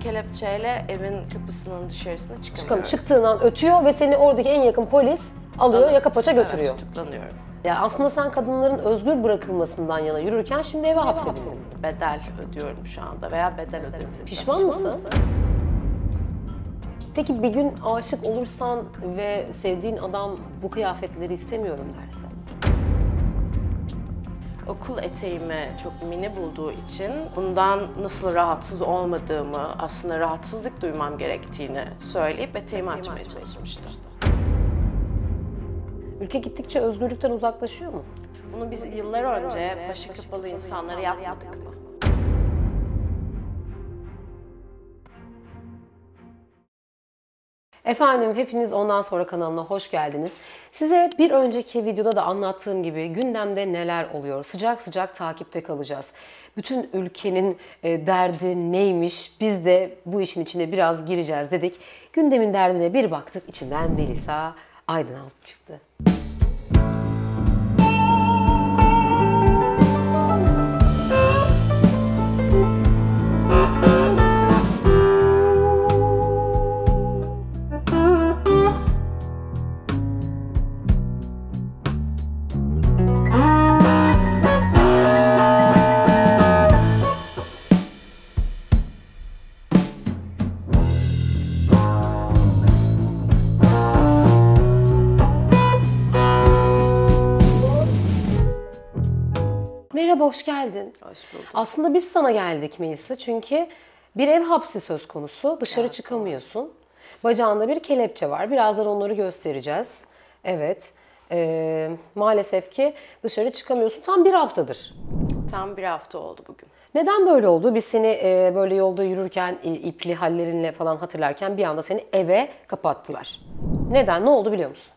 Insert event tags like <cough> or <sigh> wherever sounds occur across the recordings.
kelepçeyle evin kapısının dışarısına çıkamıyorum. Çıkam çıktığından ötüyor ve seni oradaki en yakın polis alıyor, Alıyor. yaka paça götürüyor. Evet, tutuklanıyorum. Ya aslında sen kadınların özgür bırakılmasından yana yürürken şimdi eve hapsedildin. Bedel ödüyorum şu anda veya bedel ödetildi. Pişman mısın? Peki bir gün aşık olursan ve sevdiğin adam bu kıyafetleri istemiyorum dersen okul eteğimi çok mini bulduğu için bundan nasıl rahatsız olmadığımı, aslında rahatsızlık duymam gerektiğini söyleyip eteğimi açmaya çalışmıştı. Ülke gittikçe özgürlükten uzaklaşıyor mu? Bunu biz yıllar önce başı kapalı insanlara yapmadık mı? Efendim hepiniz ondan sonra kanalına hoş geldiniz. Size bir önceki videoda da anlattığım gibi gündemde neler oluyor sıcak sıcak takipte kalacağız. Bütün ülkenin e, derdi neymiş biz de bu işin içine biraz gireceğiz dedik. Gündemin derdine bir baktık içinden Melisa Aydınalp çıktı. hoş geldin. Hoş bulduk. Aslında biz sana geldik Melisa çünkü bir ev hapsi söz konusu. Dışarı evet. çıkamıyorsun. Bacağında bir kelepçe var. Birazdan onları göstereceğiz. Evet. Ee, maalesef ki dışarı çıkamıyorsun. Tam bir haftadır. Tam bir hafta oldu bugün. Neden böyle oldu? Biz seni e, böyle yolda yürürken e, ipli hallerinle falan hatırlarken bir anda seni eve kapattılar. Neden? Ne oldu biliyor musun?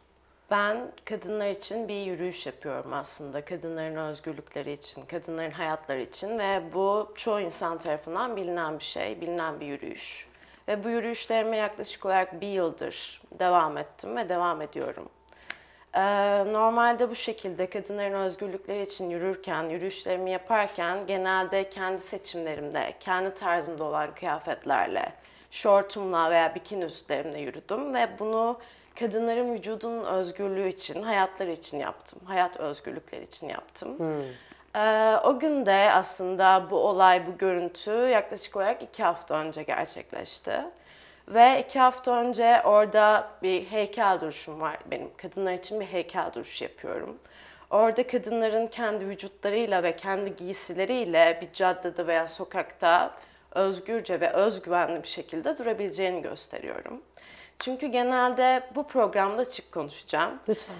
ben kadınlar için bir yürüyüş yapıyorum aslında. Kadınların özgürlükleri için, kadınların hayatları için ve bu çoğu insan tarafından bilinen bir şey, bilinen bir yürüyüş. Ve bu yürüyüşlerime yaklaşık olarak bir yıldır devam ettim ve devam ediyorum. Ee, normalde bu şekilde kadınların özgürlükleri için yürürken, yürüyüşlerimi yaparken genelde kendi seçimlerimde, kendi tarzımda olan kıyafetlerle, şortumla veya bikini üstlerimle yürüdüm ve bunu kadınların vücudunun özgürlüğü için, hayatları için yaptım. Hayat özgürlükleri için yaptım. Hmm. Ee, o gün de aslında bu olay, bu görüntü yaklaşık olarak iki hafta önce gerçekleşti. Ve iki hafta önce orada bir heykel duruşum var benim. Kadınlar için bir heykel duruşu yapıyorum. Orada kadınların kendi vücutlarıyla ve kendi giysileriyle bir caddede veya sokakta özgürce ve özgüvenli bir şekilde durabileceğini gösteriyorum. Çünkü genelde bu programda açık konuşacağım. Lütfen.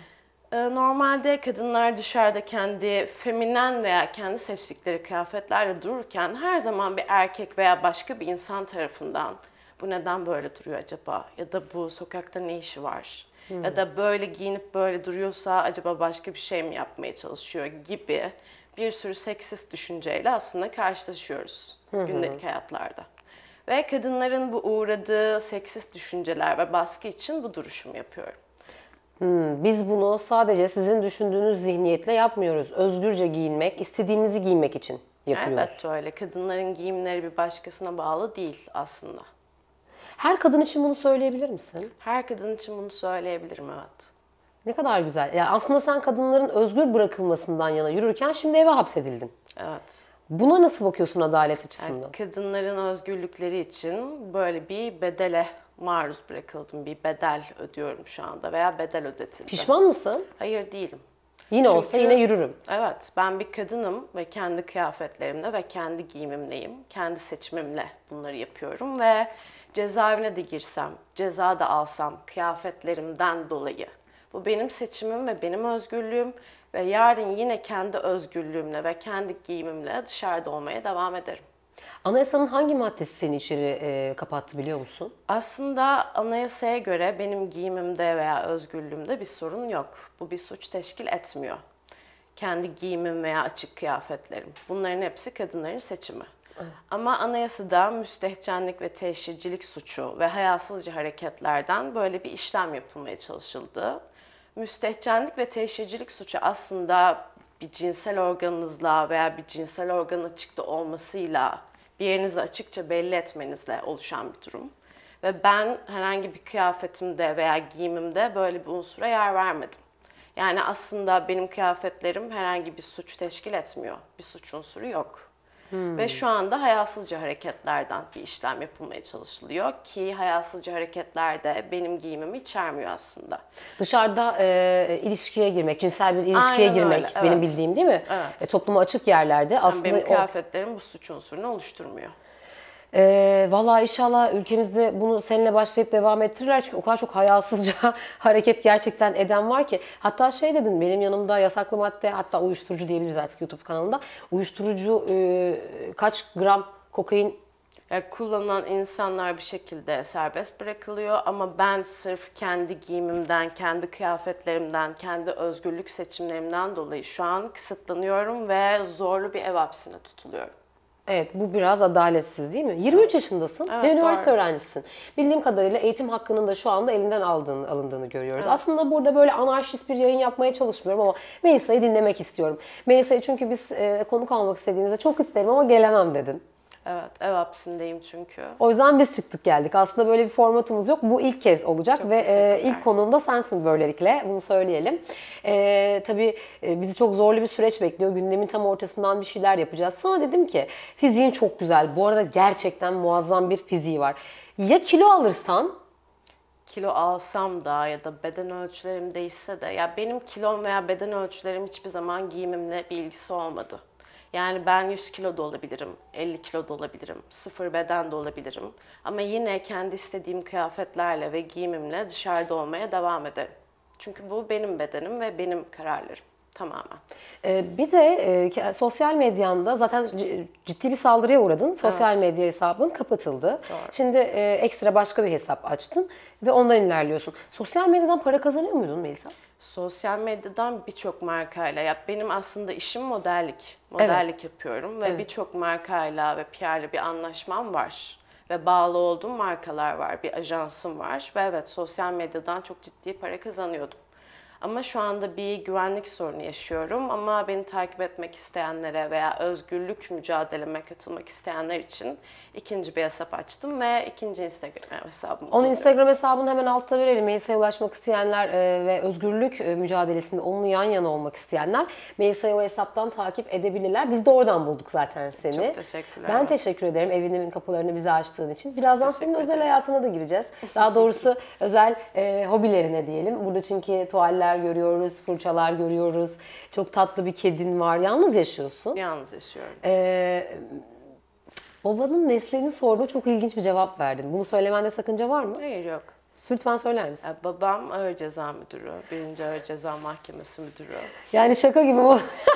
Ee, normalde kadınlar dışarıda kendi feminen veya kendi seçtikleri kıyafetlerle dururken her zaman bir erkek veya başka bir insan tarafından bu neden böyle duruyor acaba? Ya da bu sokakta ne işi var? Hmm. Ya da böyle giyinip böyle duruyorsa acaba başka bir şey mi yapmaya çalışıyor gibi bir sürü seksist düşünceyle aslında karşılaşıyoruz hmm. gündelik hayatlarda. Ve kadınların bu uğradığı seksist düşünceler ve baskı için bu duruşum yapıyorum. Hmm, biz bunu sadece sizin düşündüğünüz zihniyetle yapmıyoruz. Özgürce giyinmek, istediğimizi giymek için yapıyoruz. Evet öyle. Kadınların giyimleri bir başkasına bağlı değil aslında. Her kadın için bunu söyleyebilir misin? Her kadın için bunu söyleyebilirim evet. Ne kadar güzel. Yani aslında sen kadınların özgür bırakılmasından yana yürürken şimdi eve hapsedildin. Evet. Buna nasıl bakıyorsun adalet açısından? Yani kadınların özgürlükleri için böyle bir bedele maruz bırakıldım. Bir bedel ödüyorum şu anda veya bedel ödetildi. Pişman mısın? Hayır değilim. Yine Çünkü, olsa yine yürürüm. Evet, ben bir kadınım ve kendi kıyafetlerimle ve kendi giyimimleyim. Kendi seçimimle bunları yapıyorum ve cezaevine de girsem, ceza da alsam kıyafetlerimden dolayı. Bu benim seçimim ve benim özgürlüğüm ve yarın yine kendi özgürlüğümle ve kendi giyimimle dışarıda olmaya devam ederim. Anayasanın hangi maddesi seni içeri e, kapattı biliyor musun? Aslında anayasaya göre benim giyimimde veya özgürlüğümde bir sorun yok. Bu bir suç teşkil etmiyor. Kendi giyimim veya açık kıyafetlerim. Bunların hepsi kadınların seçimi. Ama anayasada müstehcenlik ve teşhircilik suçu ve hayasızca hareketlerden böyle bir işlem yapılmaya çalışıldı müstehcenlik ve teşhircilik suçu aslında bir cinsel organınızla veya bir cinsel organ açıkta olmasıyla bir yerinizi açıkça belli etmenizle oluşan bir durum. Ve ben herhangi bir kıyafetimde veya giyimimde böyle bir unsura yer vermedim. Yani aslında benim kıyafetlerim herhangi bir suç teşkil etmiyor. Bir suç unsuru yok. Hmm. Ve şu anda hayasızca hareketlerden bir işlem yapılmaya çalışılıyor ki hayasızca hareketler de benim giyimimi içermiyor aslında. Dışarıda e, ilişkiye girmek, cinsel bir ilişkiye Aynen girmek öyle, evet. benim bildiğim değil mi? Evet. E, topluma açık yerlerde yani aslında benim kıyafetlerim o... bu suç unsurunu oluşturmuyor. E, ee, Valla inşallah ülkemizde bunu seninle başlayıp devam ettirirler. Çünkü o kadar çok hayasızca <laughs> hareket gerçekten eden var ki. Hatta şey dedin benim yanımda yasaklı madde hatta uyuşturucu diyebiliriz artık YouTube kanalında. Uyuşturucu e, kaç gram kokain yani e, kullanan insanlar bir şekilde serbest bırakılıyor ama ben sırf kendi giyimimden, kendi kıyafetlerimden, kendi özgürlük seçimlerimden dolayı şu an kısıtlanıyorum ve zorlu bir ev hapsine tutuluyorum. Evet bu biraz adaletsiz değil mi? 23 yaşındasın evet, ve üniversite doğru. öğrencisisin. Bildiğim kadarıyla eğitim hakkının da şu anda elinden aldığını, alındığını görüyoruz. Evet. Aslında burada böyle anarşist bir yayın yapmaya çalışmıyorum ama Melisa'yı dinlemek istiyorum. Melisa'yı çünkü biz e, konuk almak istediğimizde çok isterim ama gelemem dedin. Evet, ev hapsindeyim çünkü. O yüzden biz çıktık geldik. Aslında böyle bir formatımız yok. Bu ilk kez olacak çok ve e, ilk konuğum da sensin böylelikle. Bunu söyleyelim. E, tabii e, bizi çok zorlu bir süreç bekliyor. Gündemin tam ortasından bir şeyler yapacağız. Sana dedim ki fiziğin çok güzel. Bu arada gerçekten muazzam bir fiziği var. Ya kilo alırsan kilo alsam da ya da beden ölçülerim değişse de ya benim kilom veya beden ölçülerim hiçbir zaman giyimimle bir ilgisi olmadı. Yani ben 100 kilo da olabilirim, 50 kilo da olabilirim, sıfır beden de olabilirim. Ama yine kendi istediğim kıyafetlerle ve giyimimle dışarıda olmaya devam ederim. Çünkü bu benim bedenim ve benim kararlarım tamamen. Ee, bir de e, sosyal medyanda zaten ciddi bir saldırıya uğradın. Sosyal evet. medya hesabın kapatıldı. Doğru. Şimdi e, ekstra başka bir hesap açtın ve ondan ilerliyorsun. Sosyal medyadan para kazanıyor muydun Melisa? sosyal medyadan birçok markayla yap. Benim aslında işim modellik. Modellik evet. yapıyorum ve evet. birçok markayla ve PR'le bir anlaşmam var. Ve bağlı olduğum markalar var, bir ajansım var. Ve evet sosyal medyadan çok ciddi para kazanıyordum. Ama şu anda bir güvenlik sorunu yaşıyorum. Ama beni takip etmek isteyenlere veya özgürlük mücadeleme katılmak isteyenler için ikinci bir hesap açtım ve ikinci Instagram hesabım. Onun Instagram hesabını hemen altta verelim. Melisa'ya ulaşmak isteyenler e, ve özgürlük e, mücadelesinde onunla yan yana olmak isteyenler Melisa'yı o hesaptan takip edebilirler. Biz de oradan bulduk zaten seni. Çok teşekkürler. Ben teşekkür ederim evinin kapılarını bize açtığın için. Birazdan teşekkür senin ederim. özel hayatına da gireceğiz. Daha doğrusu <laughs> özel e, hobilerine diyelim. Burada çünkü tuvaller köpekler görüyoruz, fırçalar görüyoruz. Çok tatlı bir kedin var. Yalnız yaşıyorsun. Yalnız yaşıyorum. Ee, babanın mesleğini sorma çok ilginç bir cevap verdin. Bunu söylemende sakınca var mı? Hayır yok. Lütfen söyler misin? Babam ağır ceza müdürü. Birinci ağır ceza mahkemesi müdürü. Yani şaka gibi.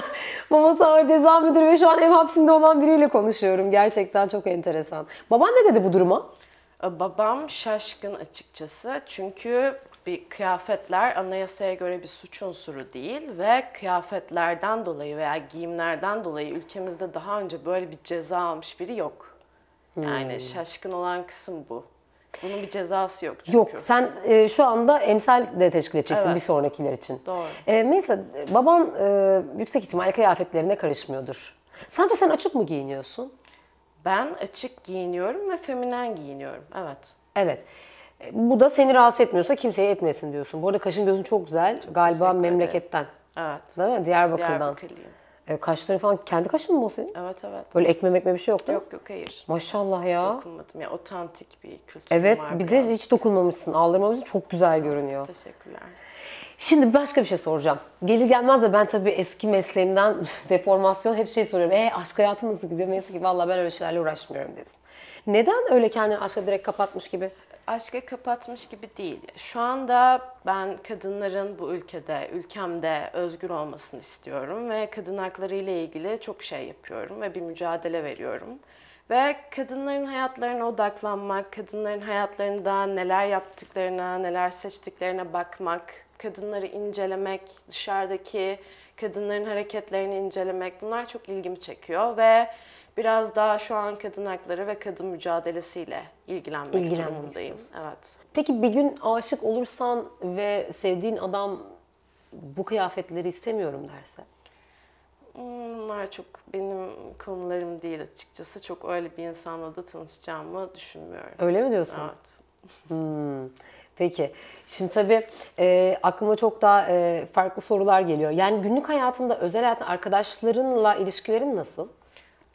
<laughs> Babası ağır ceza müdürü ve şu an ev hapsinde olan biriyle konuşuyorum. Gerçekten çok enteresan. Baban ne dedi bu duruma? Babam şaşkın açıkçası. Çünkü bir kıyafetler anayasaya göre bir suç unsuru değil ve kıyafetlerden dolayı veya giyimlerden dolayı ülkemizde daha önce böyle bir ceza almış biri yok. Yani hmm. şaşkın olan kısım bu. Bunun bir cezası yok çünkü. Yok sen e, şu anda emsal de teşkil edeceksin evet. bir sonrakiler için. Doğru. E, mesela e, baban e, yüksek ihtimalle kıyafetlerine karışmıyordur. Sence sen açık mı giyiniyorsun? Ben açık giyiniyorum ve feminen giyiniyorum. Evet. Evet. Bu da seni rahatsız etmiyorsa kimseye etmesin diyorsun. Bu arada kaşın gözün çok güzel. Çok Galiba memleketten. Evet. Değil mi? Diyarbakır'dan. Diyarbakırlıyım. E, kaşların falan kendi kaşın mı o senin? Evet evet. Böyle ekme mekme bir şey yok değil Yok yok hayır. Maşallah ya. Hiç dokunmadım ya. Otantik bir kültür evet, var Evet bir biraz. de hiç dokunmamışsın. Ağlarmamışsın. Çok güzel evet, görünüyor. Teşekkürler. Şimdi başka bir şey soracağım. Gelir gelmez de ben tabii eski mesleğimden <laughs> deformasyon hep şey soruyorum. E aşk hayatın nasıl gidiyor? Neyse ki valla ben öyle şeylerle uğraşmıyorum dedin. Neden öyle kendini aşka direkt kapatmış gibi? aşka kapatmış gibi değil. Şu anda ben kadınların bu ülkede, ülkemde özgür olmasını istiyorum ve kadın hakları ile ilgili çok şey yapıyorum ve bir mücadele veriyorum. Ve kadınların hayatlarına odaklanmak, kadınların hayatlarında neler yaptıklarına, neler seçtiklerine bakmak, kadınları incelemek, dışarıdaki kadınların hareketlerini incelemek bunlar çok ilgimi çekiyor ve biraz daha şu an kadın hakları ve kadın mücadelesiyle ilgilenmek, ilgilenmek durumundayım. Evet. Peki bir gün aşık olursan ve sevdiğin adam bu kıyafetleri istemiyorum derse? Hmm, bunlar çok benim konularım değil açıkçası. Çok öyle bir insanla da tanışacağımı düşünmüyorum. Öyle mi diyorsun? Evet. Hmm. Peki. Şimdi tabii e, aklıma çok daha e, farklı sorular geliyor. Yani günlük hayatında, özel hayatında arkadaşlarınla ilişkilerin nasıl?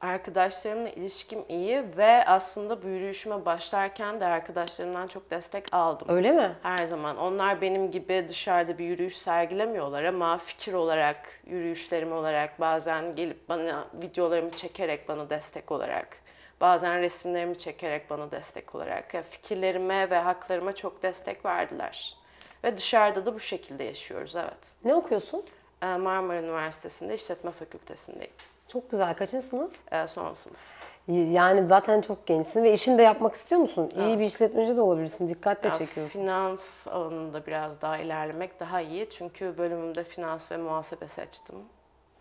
Arkadaşlarımla ilişkim iyi ve aslında bu yürüyüşüme başlarken de arkadaşlarımdan çok destek aldım. Öyle mi? Her zaman. Onlar benim gibi dışarıda bir yürüyüş sergilemiyorlar ama fikir olarak, yürüyüşlerim olarak bazen gelip bana videolarımı çekerek bana destek olarak Bazen resimlerimi çekerek bana destek olarak yani fikirlerime ve haklarıma çok destek verdiler. Ve dışarıda da bu şekilde yaşıyoruz evet. Ne okuyorsun? Ee, Marmara Üniversitesi'nde işletme fakültesindeyim. Çok güzel. Kaçıncı sınıf? Ee, son sınıf. Yani zaten çok gençsin ve işini de yapmak istiyor musun? Evet. İyi bir işletmeci de olabilirsin. Dikkatle yani çekiyorsun. Finans alanında biraz daha ilerlemek daha iyi. Çünkü bölümümde finans ve muhasebe seçtim.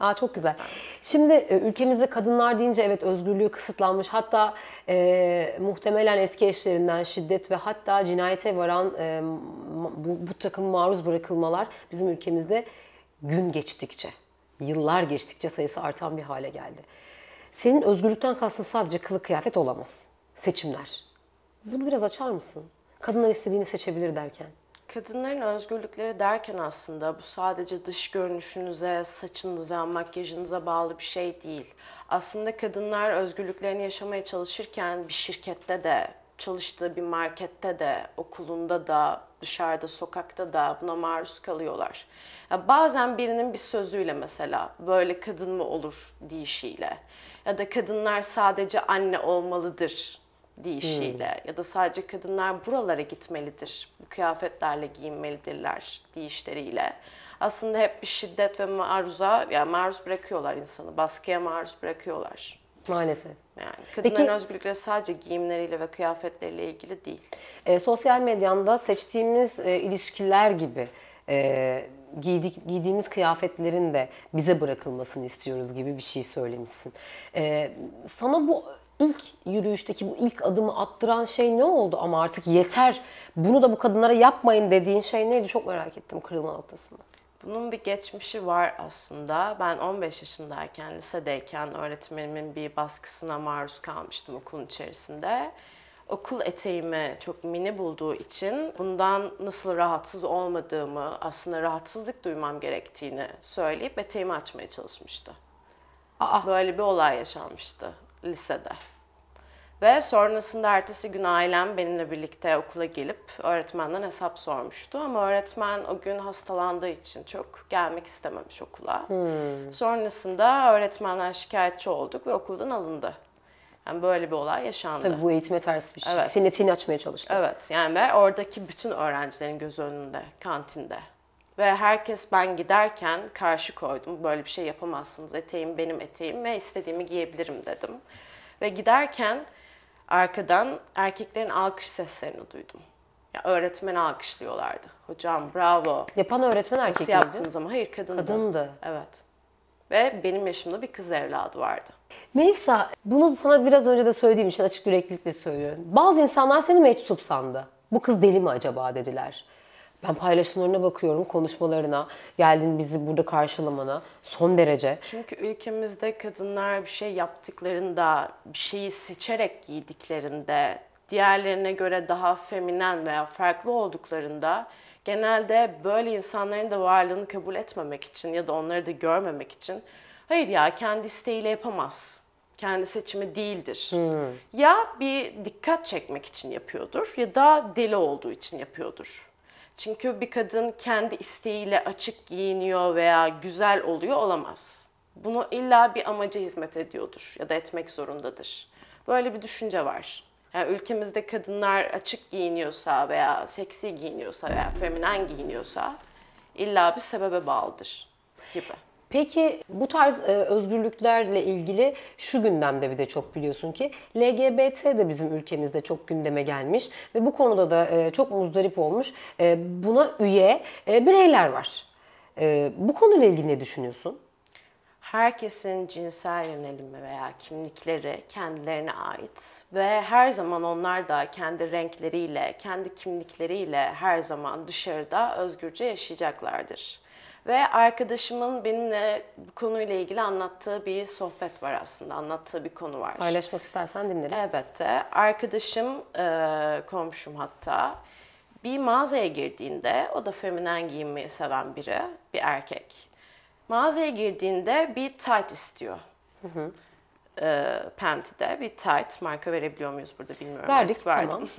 Aa, çok güzel. Şimdi e, ülkemizde kadınlar deyince evet özgürlüğü kısıtlanmış. Hatta e, muhtemelen eski eşlerinden şiddet ve hatta cinayete varan e, bu, bu takım maruz bırakılmalar bizim ülkemizde gün geçtikçe, yıllar geçtikçe sayısı artan bir hale geldi. Senin özgürlükten kastın sadece kılık kıyafet olamaz. Seçimler. Bunu biraz açar mısın? Kadınlar istediğini seçebilir derken. Kadınların özgürlükleri derken aslında bu sadece dış görünüşünüze, saçınıza, makyajınıza bağlı bir şey değil. Aslında kadınlar özgürlüklerini yaşamaya çalışırken bir şirkette de, çalıştığı bir markette de, okulunda da, dışarıda, sokakta da buna maruz kalıyorlar. Ya bazen birinin bir sözüyle mesela böyle kadın mı olur deyişiyle ya da kadınlar sadece anne olmalıdır deyişiyle hmm. ya da sadece kadınlar buralara gitmelidir, bu kıyafetlerle giyinmelidirler deyişleriyle aslında hep bir şiddet ve maruza yani maruz bırakıyorlar insanı, baskıya maruz bırakıyorlar. Maalesef. Yani kadınların Peki, özgürlükleri sadece giyimleriyle ve kıyafetleriyle ilgili değil. E, sosyal medyanda seçtiğimiz e, ilişkiler gibi e, giydik, giydiğimiz kıyafetlerin de bize bırakılmasını istiyoruz gibi bir şey söylemişsin. E, sana bu ilk yürüyüşteki bu ilk adımı attıran şey ne oldu ama artık yeter bunu da bu kadınlara yapmayın dediğin şey neydi çok merak ettim kırılma noktasını. Bunun bir geçmişi var aslında. Ben 15 yaşındayken, lisedeyken öğretmenimin bir baskısına maruz kalmıştım okulun içerisinde. Okul eteğimi çok mini bulduğu için bundan nasıl rahatsız olmadığımı, aslında rahatsızlık duymam gerektiğini söyleyip eteğimi açmaya çalışmıştı. Aa. Böyle bir olay yaşanmıştı lisede. Ve sonrasında ertesi gün ailem benimle birlikte okula gelip öğretmenden hesap sormuştu. Ama öğretmen o gün hastalandığı için çok gelmek istememiş okula. Hmm. Sonrasında öğretmenden şikayetçi olduk ve okuldan alındı. Yani böyle bir olay yaşandı. Tabii bu eğitime ters bir şey. Evet. Senin eteğini açmaya çalıştı. Evet yani ve oradaki bütün öğrencilerin göz önünde, kantinde. Ve herkes ben giderken karşı koydum. Böyle bir şey yapamazsınız. Eteğim benim eteğim ve istediğimi giyebilirim dedim. Ve giderken arkadan erkeklerin alkış seslerini duydum. Ya öğretmeni alkışlıyorlardı. Hocam bravo. Yapan öğretmen erkek miydi? yaptınız ama? Hayır kadındı. Kadındı. Evet. Ve benim yaşımda bir kız evladı vardı. Melisa bunu sana biraz önce de söylediğim için açık yüreklilikle söylüyorum. Bazı insanlar seni meçhup sandı. Bu kız deli mi acaba dediler. Ben paylaşımlarına bakıyorum, konuşmalarına, geldin bizi burada karşılamana son derece. Çünkü ülkemizde kadınlar bir şey yaptıklarında, bir şeyi seçerek giydiklerinde, diğerlerine göre daha feminen veya farklı olduklarında genelde böyle insanların da varlığını kabul etmemek için ya da onları da görmemek için hayır ya kendi isteğiyle yapamaz. Kendi seçimi değildir. Hmm. Ya bir dikkat çekmek için yapıyordur ya da deli olduğu için yapıyordur. Çünkü bir kadın kendi isteğiyle açık giyiniyor veya güzel oluyor olamaz. Bunu illa bir amaca hizmet ediyordur ya da etmek zorundadır. Böyle bir düşünce var. Yani ülkemizde kadınlar açık giyiniyorsa veya seksi giyiniyorsa veya feminen giyiniyorsa illa bir sebebe bağlıdır gibi. Peki bu tarz e, özgürlüklerle ilgili şu gündemde bir de çok biliyorsun ki LGBT de bizim ülkemizde çok gündeme gelmiş ve bu konuda da e, çok muzdarip olmuş e, buna üye e, bireyler var. E, bu konuyla ilgili ne düşünüyorsun? herkesin cinsel yönelimi veya kimlikleri kendilerine ait ve her zaman onlar da kendi renkleriyle, kendi kimlikleriyle her zaman dışarıda özgürce yaşayacaklardır. Ve arkadaşımın benimle bu konuyla ilgili anlattığı bir sohbet var aslında. Anlattığı bir konu var. Paylaşmak istersen dinleriz. Elbette. Arkadaşım, e, komşum hatta bir mağazaya girdiğinde, o da feminen giyinmeyi seven biri, bir erkek. Mağazaya girdiğinde bir tight istiyor. Hı hı e, Pante'de bir tight marka verebiliyor muyuz burada bilmiyorum. Verdik artık verdim.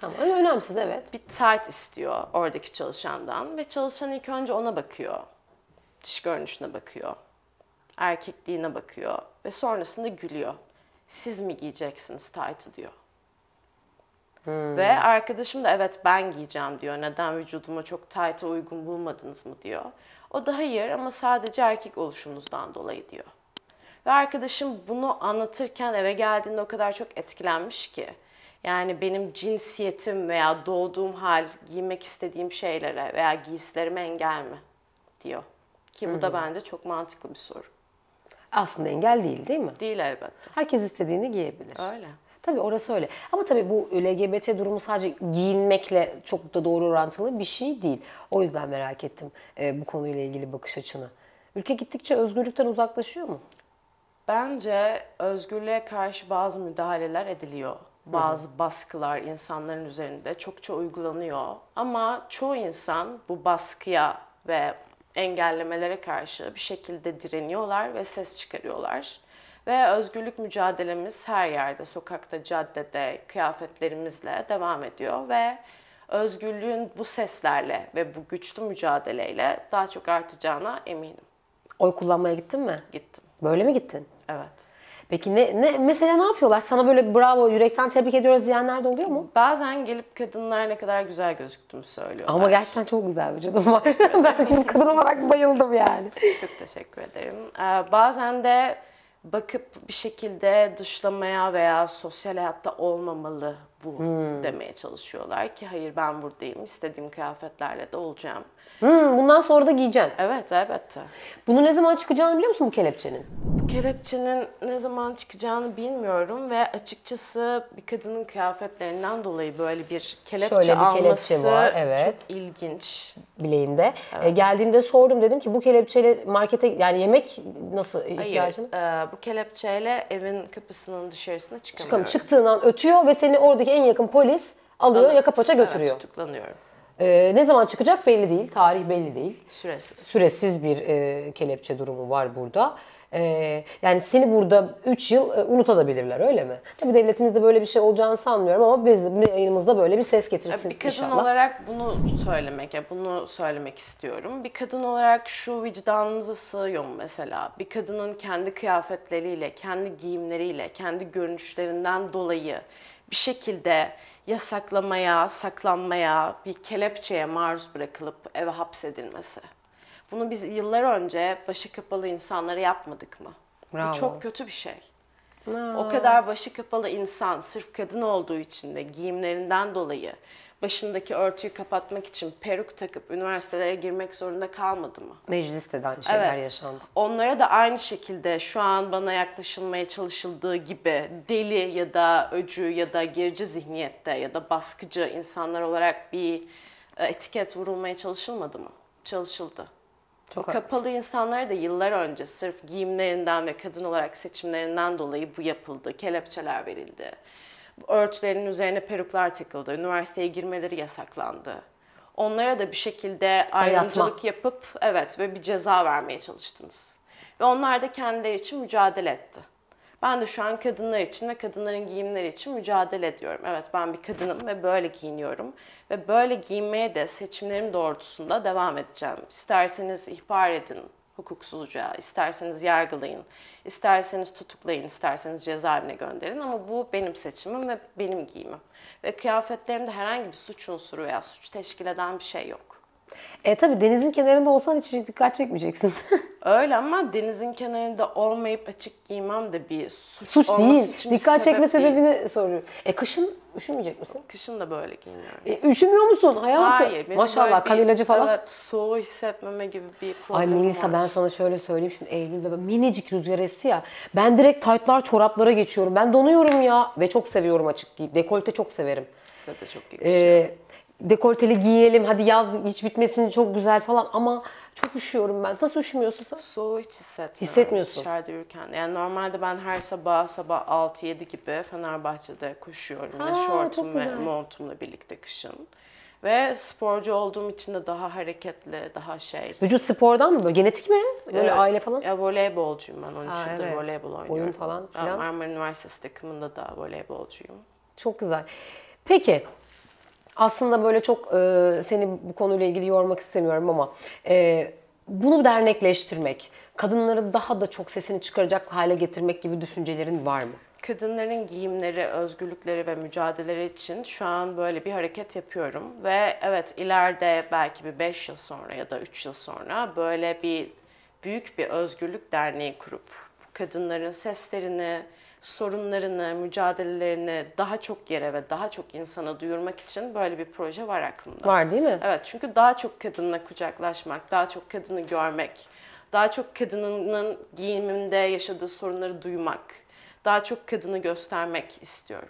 tamam. <laughs> tamam önemsiz evet. Bir tight istiyor oradaki çalışandan ve çalışan ilk önce ona bakıyor. Dış görünüşüne bakıyor. Erkekliğine bakıyor ve sonrasında gülüyor. Siz mi giyeceksiniz tight'ı diyor. Hmm. Ve arkadaşım da evet ben giyeceğim diyor. Neden vücuduma çok tight'a uygun bulmadınız mı diyor. O da hayır ama sadece erkek oluşunuzdan dolayı diyor. Ve arkadaşım bunu anlatırken eve geldiğinde o kadar çok etkilenmiş ki. Yani benim cinsiyetim veya doğduğum hal, giymek istediğim şeylere veya giysilerime engel mi diyor. Ki bu da bence çok mantıklı bir soru. Aslında engel değil değil mi? Değil elbette. Herkes istediğini giyebilir. Öyle. Tabii orası öyle. Ama tabii bu LGBT durumu sadece giyinmekle çok da doğru orantılı bir şey değil. O yüzden merak ettim e, bu konuyla ilgili bakış açını. Ülke gittikçe özgürlükten uzaklaşıyor mu? Bence özgürlüğe karşı bazı müdahaleler ediliyor. Bazı baskılar insanların üzerinde çokça uygulanıyor. Ama çoğu insan bu baskıya ve engellemelere karşı bir şekilde direniyorlar ve ses çıkarıyorlar. Ve özgürlük mücadelemiz her yerde, sokakta, caddede, kıyafetlerimizle devam ediyor ve özgürlüğün bu seslerle ve bu güçlü mücadeleyle daha çok artacağına eminim. Oy kullanmaya gittin mi? Gittim. Böyle mi gittin? Evet. Peki ne, ne mesela ne yapıyorlar? Sana böyle bravo yürekten tebrik ediyoruz diyenler de oluyor mu? Bazen gelip kadınlar ne kadar güzel gözüktüğümü söylüyor. Ama gerçekten çok güzel vücudum var. <laughs> ben şimdi kadın olarak bayıldım yani. Çok teşekkür ederim. Ee, bazen de bakıp bir şekilde dışlamaya veya sosyal hayatta olmamalı bu hmm. demeye çalışıyorlar ki hayır ben buradayım istediğim kıyafetlerle de olacağım Hmm, bundan sonra da giyeceksin. Evet elbette. Bunu ne zaman çıkacağını biliyor musun bu kelepçenin? Bu kelepçenin ne zaman çıkacağını bilmiyorum ve açıkçası bir kadının kıyafetlerinden dolayı böyle bir kelepçe Şöyle bir kelepçe var, evet. çok ilginç. Bileğinde. Ee, evet. E, geldiğimde sordum dedim ki bu kelepçeyle markete yani yemek nasıl ihtiyacın? Hayır e, bu kelepçeyle evin kapısının dışarısına çıkamıyorum. Çıkam, çıktığından ötüyor ve seni oradaki en yakın polis alıyor Anladım. yaka paça götürüyor. Evet tutuklanıyorum. Ee, ne zaman çıkacak belli değil. Tarih belli değil. Süresiz. Süresiz bir e, kelepçe durumu var burada. Ee, yani seni burada 3 yıl e, unutabilirler öyle mi? Tabii devletimizde böyle bir şey olacağını sanmıyorum ama bizim yayınımızda böyle bir ses getirsin inşallah. Bir kadın inşallah. olarak bunu söylemek, ya bunu söylemek istiyorum. Bir kadın olarak şu vicdanınıza sığıyor mu mesela? Bir kadının kendi kıyafetleriyle, kendi giyimleriyle, kendi görünüşlerinden dolayı bir şekilde yasaklamaya saklanmaya, bir kelepçeye maruz bırakılıp eve hapsedilmesi. Bunu biz yıllar önce başı kapalı insanlara yapmadık mı? Bravo. Bu çok kötü bir şey. Aa. O kadar başı kapalı insan sırf kadın olduğu için de giyimlerinden dolayı başındaki örtüyü kapatmak için peruk takıp üniversitelere girmek zorunda kalmadı mı? Mecliste de aynı şeyler evet. yaşandı. Onlara da aynı şekilde şu an bana yaklaşılmaya çalışıldığı gibi deli ya da öcü ya da gerici zihniyette ya da baskıcı insanlar olarak bir e, etiket vurulmaya çalışılmadı mı? Çalışıldı. Çok kapalı insanlara da yıllar önce sırf giyimlerinden ve kadın olarak seçimlerinden dolayı bu yapıldı. Kelepçeler verildi. Örtülerin üzerine peruklar takıldı. Üniversiteye girmeleri yasaklandı. Onlara da bir şekilde ayrımcılık yapıp evet ve bir ceza vermeye çalıştınız. Ve onlar da kendileri için mücadele etti. Ben de şu an kadınlar için ve kadınların giyimleri için mücadele ediyorum. Evet ben bir kadınım ve böyle giyiniyorum ve böyle giyinmeye de seçimlerim doğrultusunda devam edeceğim. İsterseniz ihbar edin hukuksuzca, isterseniz yargılayın, isterseniz tutuklayın, isterseniz cezaevine gönderin ama bu benim seçimim ve benim giyimim. Ve kıyafetlerimde herhangi bir suç unsuru veya suç teşkil eden bir şey yok. E tabi denizin kenarında olsan hiç dikkat çekmeyeceksin. <laughs> Öyle ama denizin kenarında olmayıp açık giymem de bir suç. Suç değil. Için dikkat sebep çekme sebebini soruyor. E kışın Üşümeyecek misin? Kışın da böyle giyiniyorum. E, üşümüyor musun hayatım? Hayır. Maşallah böyle falan. Evet soğuğu hissetmeme gibi bir Ay problemim Melisa var. ben sana şöyle söyleyeyim şimdi Eylül'de böyle minicik rüzgar esti ya. Ben direkt taytlar çoraplara geçiyorum. Ben donuyorum ya ve çok seviyorum açık giy. Dekolte çok severim. Size de çok ee, yakışıyor. Ee, dekolteli giyelim hadi yaz hiç bitmesin çok güzel falan ama çok üşüyorum ben. Nasıl üşümüyorsun sen? Soğuğu hiç hissetmiyorum. Hissetmiyorsun. Dışarıda yürürken. Yani normalde ben her sabah sabah 6-7 gibi Fenerbahçe'de koşuyorum. Ha, ve şortum ve montumla birlikte kışın. Ve sporcu olduğum için de daha hareketli, daha şey. Vücut spordan mı böyle? Genetik mi? Böyle evet. aile falan? Ya voleybolcuyum ben. Onun için evet. voleybol oynuyorum. Oyun falan filan. Marmara Üniversitesi takımında da voleybolcuyum. Çok güzel. Peki aslında böyle çok e, seni bu konuyla ilgili yormak istemiyorum ama e, bunu dernekleştirmek, kadınları daha da çok sesini çıkaracak hale getirmek gibi düşüncelerin var mı? kadınların giyimleri, özgürlükleri ve mücadeleleri için şu an böyle bir hareket yapıyorum. Ve evet ileride belki bir 5 yıl sonra ya da 3 yıl sonra böyle bir büyük bir özgürlük derneği kurup kadınların seslerini, sorunlarını, mücadelelerini daha çok yere ve daha çok insana duyurmak için böyle bir proje var aklımda. Var değil mi? Evet çünkü daha çok kadınla kucaklaşmak, daha çok kadını görmek, daha çok kadının giyiminde yaşadığı sorunları duymak, daha çok kadını göstermek istiyorum.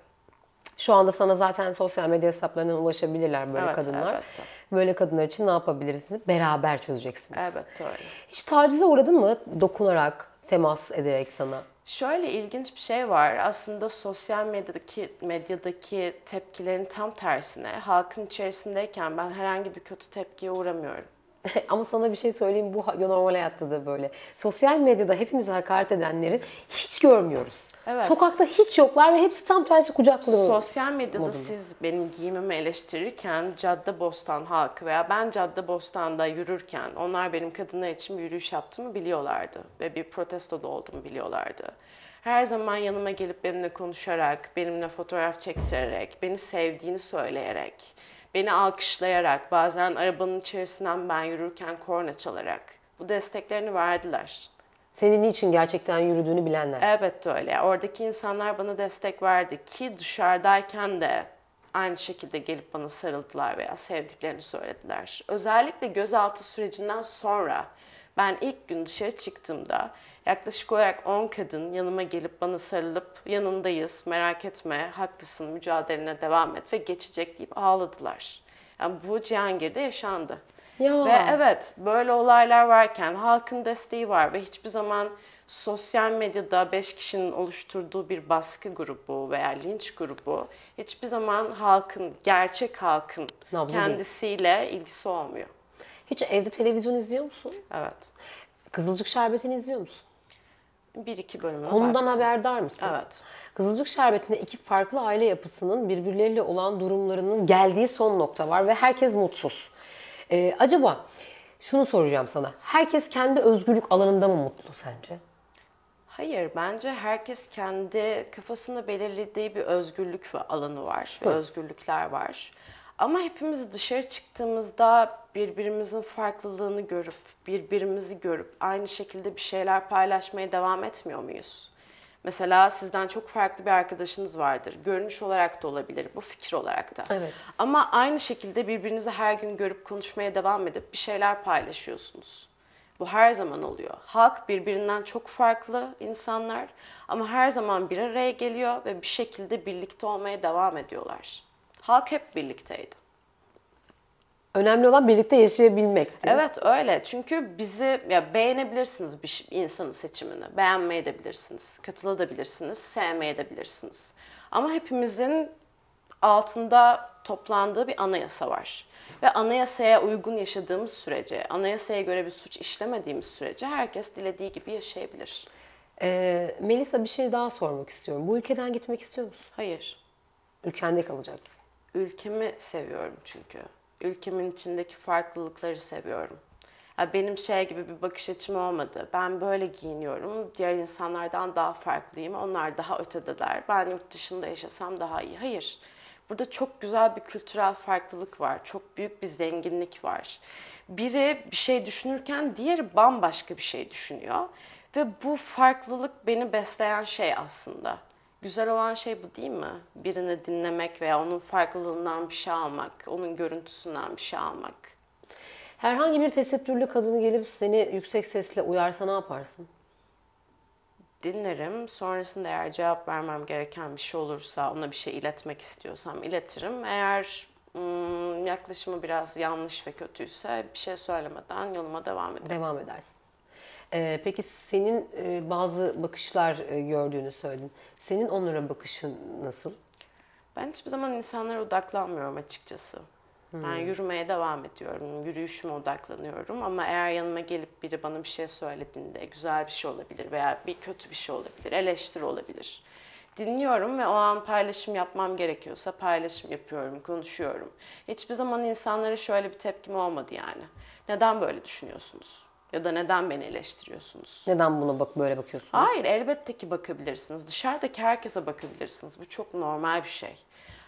Şu anda sana zaten sosyal medya hesaplarından ulaşabilirler böyle evet, kadınlar. Evet, Böyle kadınlar için ne yapabilirsiniz? Beraber çözeceksiniz. Evet, doğru. Hiç tacize uğradın mı dokunarak, temas ederek sana? Şöyle ilginç bir şey var. Aslında sosyal medyadaki medyadaki tepkilerin tam tersine halkın içerisindeyken ben herhangi bir kötü tepkiye uğramıyorum. <laughs> Ama sana bir şey söyleyeyim bu normal hayatta da böyle. Sosyal medyada hepimizi hakaret edenleri hiç görmüyoruz. Evet. Sokakta hiç yoklar ve hepsi tam tersi kucaklıyor. Sosyal medyada modunda. siz benim giyimimi eleştirirken Cadde Bostan halkı veya ben Cadde Bostan'da yürürken onlar benim kadınlar için bir yürüyüş yaptığımı biliyorlardı ve bir protesto da olduğumu biliyorlardı her zaman yanıma gelip benimle konuşarak, benimle fotoğraf çektirerek, beni sevdiğini söyleyerek beni alkışlayarak, bazen arabanın içerisinden ben yürürken korna çalarak bu desteklerini verdiler. Senin niçin gerçekten yürüdüğünü bilenler. Evet öyle. Oradaki insanlar bana destek verdi ki dışarıdayken de aynı şekilde gelip bana sarıldılar veya sevdiklerini söylediler. Özellikle gözaltı sürecinden sonra ben ilk gün dışarı çıktığımda yaklaşık olarak 10 kadın yanıma gelip bana sarılıp yanındayız, merak etme, haklısın, mücadelene devam et ve geçecek deyip ağladılar. Yani bu Cihangir'de yaşandı. Ya. Ve evet böyle olaylar varken halkın desteği var ve hiçbir zaman sosyal medyada 5 kişinin oluşturduğu bir baskı grubu veya linç grubu hiçbir zaman halkın, gerçek halkın Nabla kendisiyle değil. ilgisi olmuyor. Hiç evde televizyon izliyor musun? Evet. Kızılcık Şerbeti'ni izliyor musun? Bir iki bölümüne Konudan baktım. haberdar mısın? Evet. Kızılcık Şerbeti'nde iki farklı aile yapısının birbirleriyle olan durumlarının geldiği son nokta var ve herkes mutsuz. Ee, acaba şunu soracağım sana. Herkes kendi özgürlük alanında mı mutlu sence? Hayır, bence herkes kendi kafasında belirlediği bir özgürlük alanı var, Hı. özgürlükler var. Ama hepimiz dışarı çıktığımızda birbirimizin farklılığını görüp, birbirimizi görüp aynı şekilde bir şeyler paylaşmaya devam etmiyor muyuz? Mesela sizden çok farklı bir arkadaşınız vardır. Görünüş olarak da olabilir, bu fikir olarak da. Evet. Ama aynı şekilde birbirinizi her gün görüp konuşmaya devam edip bir şeyler paylaşıyorsunuz. Bu her zaman oluyor. Halk birbirinden çok farklı insanlar ama her zaman bir araya geliyor ve bir şekilde birlikte olmaya devam ediyorlar. Halk hep birlikteydi. Önemli olan birlikte yaşayabilmek. Evet öyle. Çünkü bizi ya beğenebilirsiniz bir insanın seçimini. Beğenmeyi de bilirsiniz, katılabilirsiniz, sevmeyi de bilirsiniz. Ama hepimizin altında toplandığı bir anayasa var. Ve anayasaya uygun yaşadığımız sürece, anayasaya göre bir suç işlemediğimiz sürece herkes dilediği gibi yaşayabilir. Ee, Melisa bir şey daha sormak istiyorum. Bu ülkeden gitmek istiyor musun? Hayır. Ülkende kalacaksın. Ülkemi seviyorum çünkü. Ülkemin içindeki farklılıkları seviyorum. Ya benim şey gibi bir bakış açım olmadı. Ben böyle giyiniyorum. Diğer insanlardan daha farklıyım. Onlar daha ötedeler. Ben yurt dışında yaşasam daha iyi. Hayır. Burada çok güzel bir kültürel farklılık var. Çok büyük bir zenginlik var. Biri bir şey düşünürken diğeri bambaşka bir şey düşünüyor. Ve bu farklılık beni besleyen şey aslında. Güzel olan şey bu değil mi? Birini dinlemek veya onun farklılığından bir şey almak, onun görüntüsünden bir şey almak. Herhangi bir tesettürlü kadın gelip seni yüksek sesle uyarsa ne yaparsın? dinlerim. Sonrasında eğer cevap vermem gereken bir şey olursa, ona bir şey iletmek istiyorsam iletirim. Eğer hmm, yaklaşımı biraz yanlış ve kötüyse bir şey söylemeden yoluma devam ederim. Devam edersin. Ee, peki senin e, bazı bakışlar e, gördüğünü söyledin. Senin onlara bakışın nasıl? Ben hiçbir zaman insanlara odaklanmıyorum açıkçası. Hmm. Ben yürümeye devam ediyorum, yürüyüşüme odaklanıyorum ama eğer yanıma gelip biri bana bir şey söylediğinde güzel bir şey olabilir veya bir kötü bir şey olabilir, eleştiri olabilir. Dinliyorum ve o an paylaşım yapmam gerekiyorsa paylaşım yapıyorum, konuşuyorum. Hiçbir zaman insanlara şöyle bir tepkim olmadı yani. Neden böyle düşünüyorsunuz? Ya da neden beni eleştiriyorsunuz? Neden buna bak böyle bakıyorsunuz? Hayır, elbette ki bakabilirsiniz. Dışarıdaki herkese bakabilirsiniz. Bu çok normal bir şey.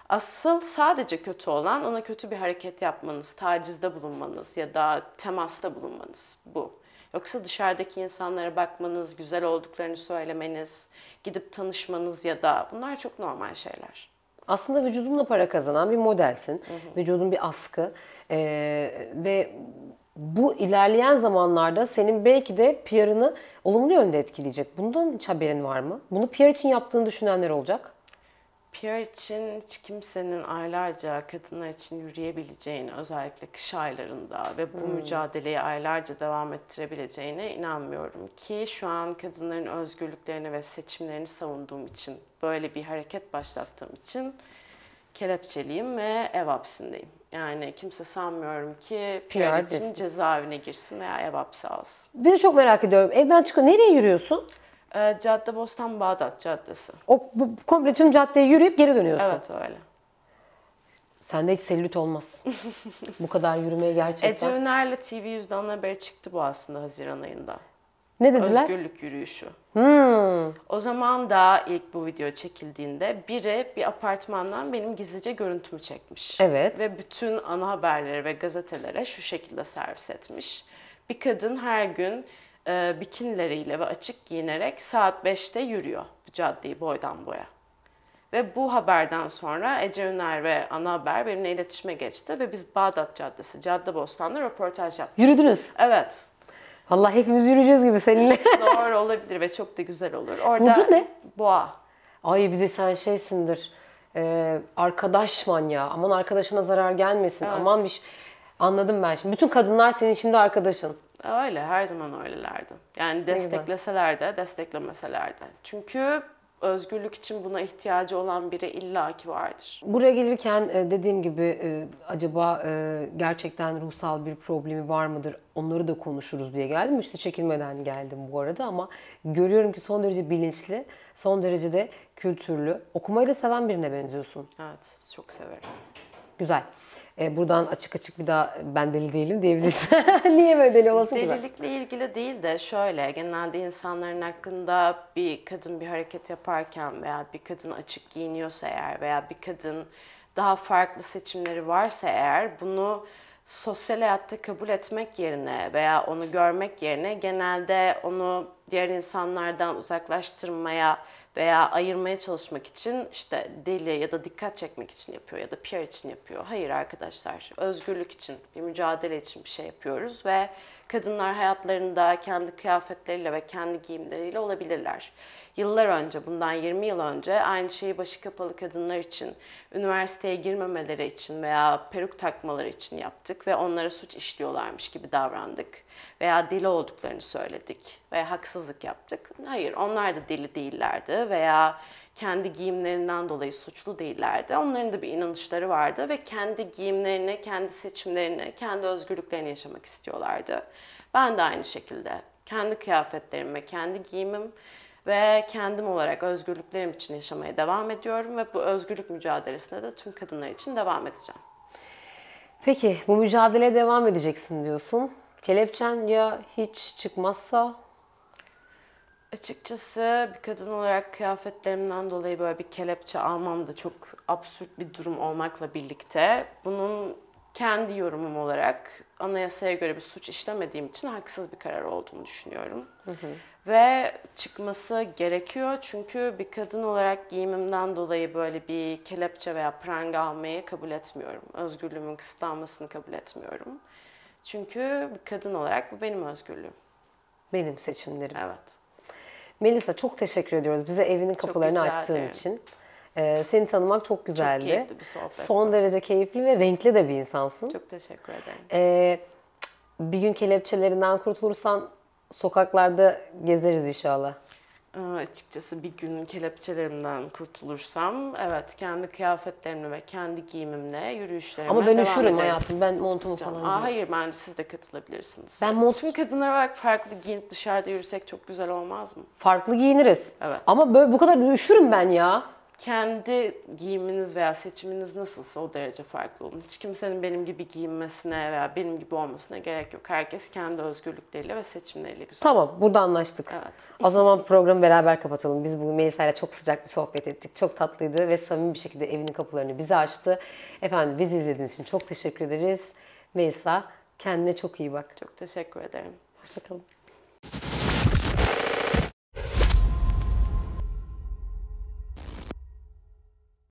Asıl sadece kötü olan ona kötü bir hareket yapmanız, tacizde bulunmanız ya da temasta bulunmanız bu. Yoksa dışarıdaki insanlara bakmanız, güzel olduklarını söylemeniz, gidip tanışmanız ya da bunlar çok normal şeyler. Aslında vücudumla para kazanan bir modelsin. Hı hı. Vücudun bir askı ee, ve bu ilerleyen zamanlarda senin belki de PR'ını olumlu yönde etkileyecek. Bundan hiç haberin var mı? Bunu PR için yaptığını düşünenler olacak. PR için hiç kimsenin aylarca kadınlar için yürüyebileceğini, özellikle kış aylarında ve bu hmm. mücadeleyi aylarca devam ettirebileceğine inanmıyorum. Ki şu an kadınların özgürlüklerini ve seçimlerini savunduğum için, böyle bir hareket başlattığım için kelepçeliyim ve ev hapsindeyim. Yani kimse sanmıyorum ki PR, PR için desin. cezaevine girsin veya ev hapse alsın. Bir de çok merak ediyorum. Evden çıkıp Nereye yürüyorsun? Ee, Cadde Bostan Bağdat Caddesi. O bu, komple tüm caddeyi yürüyüp geri dönüyorsun. Evet öyle. Sende hiç selülit olmaz. <laughs> bu kadar yürümeye gerçekten. Ece Öner'le TV Yüzden haberi çıktı bu aslında Haziran ayında. Ne dediler? Özgürlük yürüyüşü. Hmm. O zaman da ilk bu video çekildiğinde biri bir apartmandan benim gizlice görüntümü çekmiş. Evet. Ve bütün ana haberlere ve gazetelere şu şekilde servis etmiş. Bir kadın her gün e, bikinileriyle ve açık giyinerek saat 5'te yürüyor bu caddeyi boydan boya. Ve bu haberden sonra Ece Üner ve Ana Haber benimle iletişime geçti ve biz Bağdat Caddesi, Caddebostan'da röportaj yaptık. Yürüdünüz. Evet. Allah hepimiz yürüyeceğiz gibi seninle. <laughs> Doğru olabilir ve çok da güzel olur. Orada Burcu ne? Boğa. Ay bir de sen şeysindir. E, arkadaş manyağı. Aman arkadaşına zarar gelmesin. Evet. Aman bir Anladım ben şimdi. Bütün kadınlar senin şimdi arkadaşın. Öyle her zaman öylelerdi. Yani destekleseler de desteklemeseler de. Çünkü özgürlük için buna ihtiyacı olan biri illaki vardır. Buraya gelirken e, dediğim gibi e, acaba e, gerçekten ruhsal bir problemi var mıdır? Onları da konuşuruz diye geldim. İşte çekilmeden geldim bu arada ama görüyorum ki son derece bilinçli, son derece de kültürlü. Okumayı da seven birine benziyorsun. Evet, çok severim. Güzel. E, buradan açık açık bir daha ben deli değilim diyebiliriz. <laughs> Niye böyle deli olasın Delilikle güzel. ilgili değil de şöyle genelde insanların hakkında bir kadın bir hareket yaparken veya bir kadın açık giyiniyorsa eğer veya bir kadın daha farklı seçimleri varsa eğer bunu sosyal hayatta kabul etmek yerine veya onu görmek yerine genelde onu diğer insanlardan uzaklaştırmaya veya ayırmaya çalışmak için işte deli ya da dikkat çekmek için yapıyor ya da PR için yapıyor. Hayır arkadaşlar, özgürlük için, bir mücadele için bir şey yapıyoruz ve kadınlar hayatlarında kendi kıyafetleriyle ve kendi giyimleriyle olabilirler. Yıllar önce, bundan 20 yıl önce aynı şeyi başı kapalı kadınlar için, üniversiteye girmemeleri için veya peruk takmaları için yaptık ve onlara suç işliyorlarmış gibi davrandık. Veya deli olduklarını söyledik veya haksızlık yaptık. Hayır, onlar da deli değillerdi veya kendi giyimlerinden dolayı suçlu değillerdi. Onların da bir inanışları vardı ve kendi giyimlerini, kendi seçimlerini, kendi özgürlüklerini yaşamak istiyorlardı. Ben de aynı şekilde kendi kıyafetlerim ve kendi giyimim ve kendim olarak özgürlüklerim için yaşamaya devam ediyorum ve bu özgürlük mücadelesinde de tüm kadınlar için devam edeceğim. Peki bu mücadeleye devam edeceksin diyorsun. Kelepçen ya hiç çıkmazsa? Açıkçası bir kadın olarak kıyafetlerimden dolayı böyle bir kelepçe almam da çok absürt bir durum olmakla birlikte bunun kendi yorumum olarak anayasaya göre bir suç işlemediğim için haksız bir karar olduğunu düşünüyorum. Hı hı. Ve çıkması gerekiyor çünkü bir kadın olarak giyimimden dolayı böyle bir kelepçe veya pranga almayı kabul etmiyorum. Özgürlüğümün kısıtlanmasını kabul etmiyorum. Çünkü bir kadın olarak bu benim özgürlüğüm. Benim seçimlerim. Evet. Melisa çok teşekkür ediyoruz bize evinin kapılarını açtığın için. Ee, seni tanımak çok güzeldi. Çok keyifli bir sohbet. Son derece keyifli ve renkli de bir insansın. Çok teşekkür ederim. Ee, bir gün kelepçelerinden kurtulursan sokaklarda gezeriz inşallah. Ee, açıkçası bir gün kelepçelerimden kurtulursam evet kendi kıyafetlerimle ve kendi giyimimle yürüyüşlerime Ama ben devam üşürüm ederim. hayatım. Ben montumu falan aa, Hayır bence siz de katılabilirsiniz. Ben mont... Tüm kadınlar olarak farklı giyinip dışarıda yürüsek çok güzel olmaz mı? Farklı giyiniriz. Evet. Ama böyle bu kadar üşürüm ben ya kendi giyiminiz veya seçiminiz nasılsa o derece farklı olun. Hiç kimsenin benim gibi giyinmesine veya benim gibi olmasına gerek yok. Herkes kendi özgürlükleriyle ve seçimleriyle güzel. Tamam, burada anlaştık. Evet. O zaman programı beraber kapatalım. Biz bugün Melisa ile çok sıcak bir sohbet ettik. Çok tatlıydı ve samimi bir şekilde evinin kapılarını bize açtı. Efendim bizi izlediğiniz için çok teşekkür ederiz. Melisa kendine çok iyi bak. Çok teşekkür ederim. Hoşçakalın.